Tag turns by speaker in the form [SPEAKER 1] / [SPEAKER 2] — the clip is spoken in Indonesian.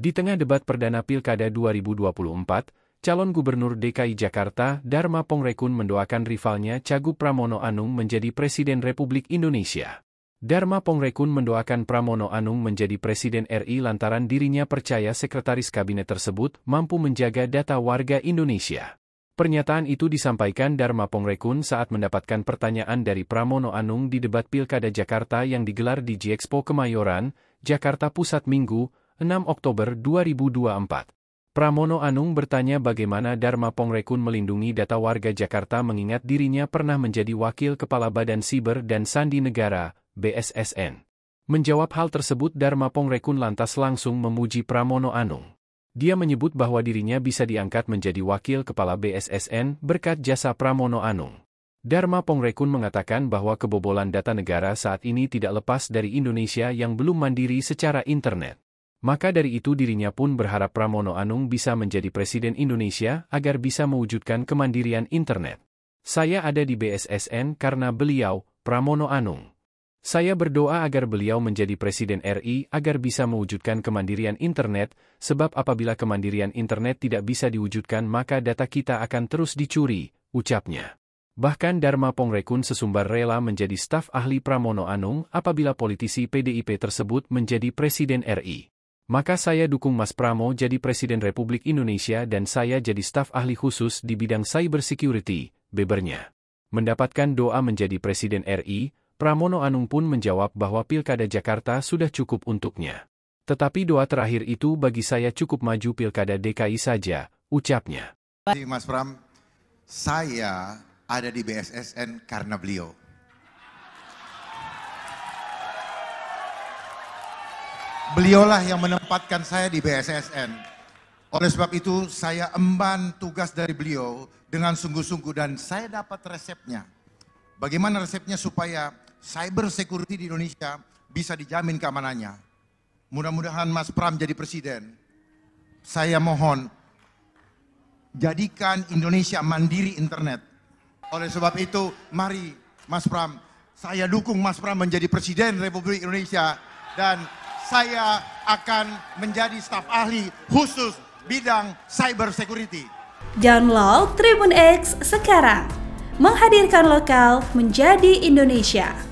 [SPEAKER 1] Di tengah debat perdana Pilkada 2024, calon gubernur DKI Jakarta Dharma Pongrekun mendoakan rivalnya Cagup Pramono Anung menjadi Presiden Republik Indonesia. Dharma Pongrekun mendoakan Pramono Anung menjadi Presiden RI lantaran dirinya percaya Sekretaris Kabinet tersebut mampu menjaga data warga Indonesia. Pernyataan itu disampaikan Dharma Pongrekun saat mendapatkan pertanyaan dari Pramono Anung di debat Pilkada Jakarta yang digelar di Gxpo Kemayoran, Jakarta Pusat Minggu, 6 Oktober 2024. Pramono Anung bertanya bagaimana Dharma Pongrekun melindungi data warga Jakarta mengingat dirinya pernah menjadi Wakil Kepala Badan Siber dan Sandi Negara, BSSN. Menjawab hal tersebut Dharma Pongrekun lantas langsung memuji Pramono Anung. Dia menyebut bahwa dirinya bisa diangkat menjadi Wakil Kepala BSSN berkat jasa Pramono Anung. Dharma Pongrekun mengatakan bahwa kebobolan data negara saat ini tidak lepas dari Indonesia yang belum mandiri secara internet. Maka dari itu dirinya pun berharap Pramono Anung bisa menjadi Presiden Indonesia agar bisa mewujudkan kemandirian internet. Saya ada di BSSN karena beliau, Pramono Anung. Saya berdoa agar beliau menjadi Presiden RI agar bisa mewujudkan kemandirian internet, sebab apabila kemandirian internet tidak bisa diwujudkan maka data kita akan terus dicuri, ucapnya. Bahkan Dharma Pongrekun sesumbar rela menjadi staf ahli Pramono Anung apabila politisi PDIP tersebut menjadi Presiden RI. Maka saya dukung Mas Pramo jadi Presiden Republik Indonesia dan saya jadi staf ahli khusus di bidang cyber security, bebernya. Mendapatkan doa menjadi Presiden RI, Pramono Anung pun menjawab bahwa Pilkada Jakarta sudah cukup untuknya. Tetapi doa terakhir itu bagi saya cukup maju Pilkada DKI saja, ucapnya.
[SPEAKER 2] Mas Pram, saya ada di BSSN karena beliau. Beliaulah yang menempatkan saya di BSSN. Oleh sebab itu saya emban tugas dari beliau dengan sungguh-sungguh dan saya dapat resepnya. Bagaimana resepnya supaya cyber security di Indonesia bisa dijamin keamanannya. Mudah-mudahan Mas Pram jadi presiden. Saya mohon jadikan Indonesia mandiri internet. Oleh sebab itu mari Mas Pram, saya dukung Mas Pram menjadi presiden Republik Indonesia dan saya akan menjadi staf ahli khusus bidang cyber security.
[SPEAKER 1] Download Tribun X sekarang. Menghadirkan lokal menjadi Indonesia.